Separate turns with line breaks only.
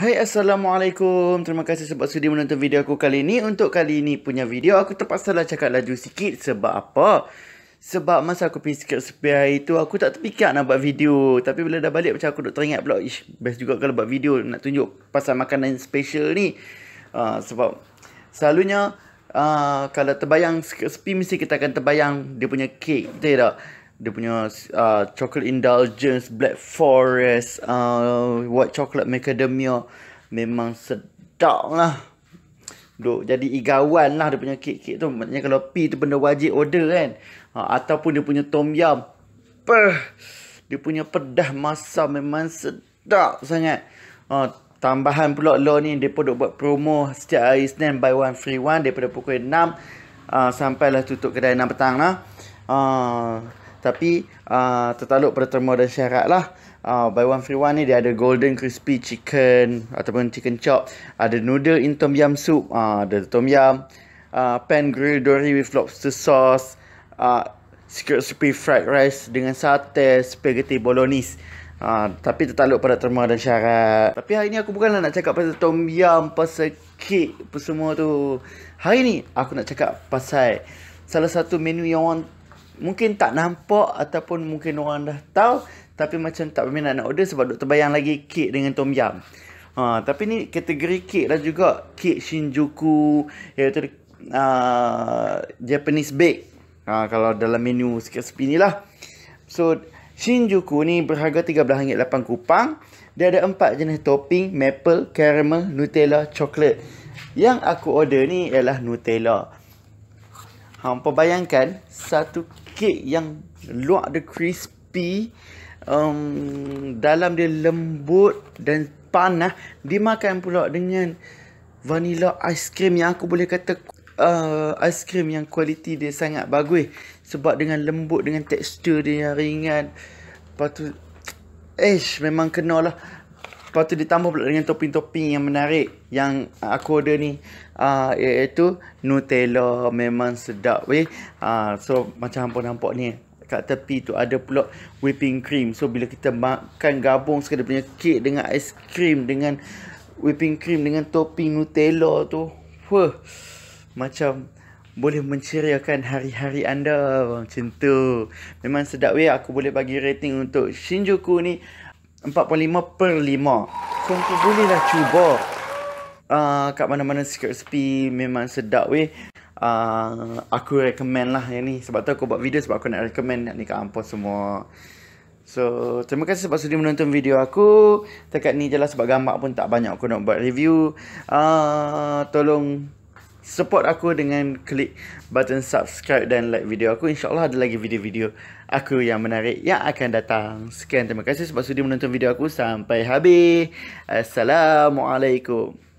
Hai Assalamualaikum Terima kasih sebab sudi menonton video aku kali ini. Untuk kali ini punya video aku terpaksa lah cakap laju sikit Sebab apa? Sebab masa aku pergi sikit sepi hari tu Aku tak terpikir nak buat video Tapi bila dah balik macam aku duk teringat pula Ish, best juga kalau buat video nak tunjuk pasal makanan special ni uh, Sebab selalunya uh, Kalau terbayang sikit sepi mesti kita akan terbayang dia punya kek Betul tak? dia punya uh, chocolate indulgence, black forest, uh, white chocolate macadamia memang sedap lah. Duk jadi igawan lah dia punya kek-kek tu. Maksudnya kalau pi tu benda wajib order kan. Uh, ataupun dia punya tom yum. Perh. Dia punya pedas masam memang sedap sangat. Uh, tambahan pula lo ni, dia pun duk buat promo setiap hari Senin buy one free one daripada pukul 6. Uh, sampailah tutup kedai 6 petang lah. Uh, tapi uh, ah, tertaluk pada terma dan syarat lah. Uh, buy one free one ni dia ada golden crispy chicken ataupun chicken chop. Ada noodle in tom yum soup. Uh, ada tom yum. Uh, pan grill dory with lobster sauce. Uh, secret recipe fried rice dengan sate spaghetti bolognese. Uh, tapi tertaluk pada terma dan syarat. Tapi hari ni aku bukanlah nak cakap pasal tom yum, pasal kek, semua tu. Hari ni aku nak cakap pasal salah satu menu yang orang mungkin tak nampak ataupun mungkin orang dah tahu tapi macam tak berminat nak order sebab duk terbayang lagi kek dengan tom yum. Ha, tapi ni kategori kek lah juga. Kek Shinjuku iaitu uh, Japanese bake. Ha, kalau dalam menu sikit sepi ni lah. So Shinjuku ni berharga RM13.8 kupang. Dia ada empat jenis topping. Maple, caramel, Nutella, coklat. Yang aku order ni ialah Nutella. Ha, hampa bayangkan satu kek yang luar dia crispy um, dalam dia lembut dan panah dimakan pula dengan vanilla ice cream yang aku boleh kata uh, ice cream yang kualiti dia sangat bagus sebab dengan lembut dengan tekstur dia yang ringan lepas tu eh memang kenalah Lepas tu ditambah pula dengan topping-topping yang menarik yang aku ada ni uh, iaitu Nutella memang sedap weh. Uh, so macam hangpa nampak ni kat tepi tu ada pula whipping cream. So bila kita makan gabung sekali punya kek dengan aiskrim dengan whipping cream dengan topping Nutella tu, wah macam boleh menceriakan hari-hari anda macam tu. Memang sedap weh aku boleh bagi rating untuk Shinjuku ni 4.5 per 5 So kau boleh lah cuba uh, Kat mana-mana Secret Recipe memang sedap weh Uh, aku recommend lah yang ni Sebab tu aku buat video sebab aku nak recommend yang ni kat hampa semua So terima kasih sebab sudah menonton video aku Dekat ni je lah sebab gambar pun tak banyak aku nak buat review uh, Tolong support aku dengan klik button subscribe dan like video aku. InsyaAllah ada lagi video-video aku yang menarik yang akan datang. Sekian terima kasih sebab sudah menonton video aku sampai habis. Assalamualaikum.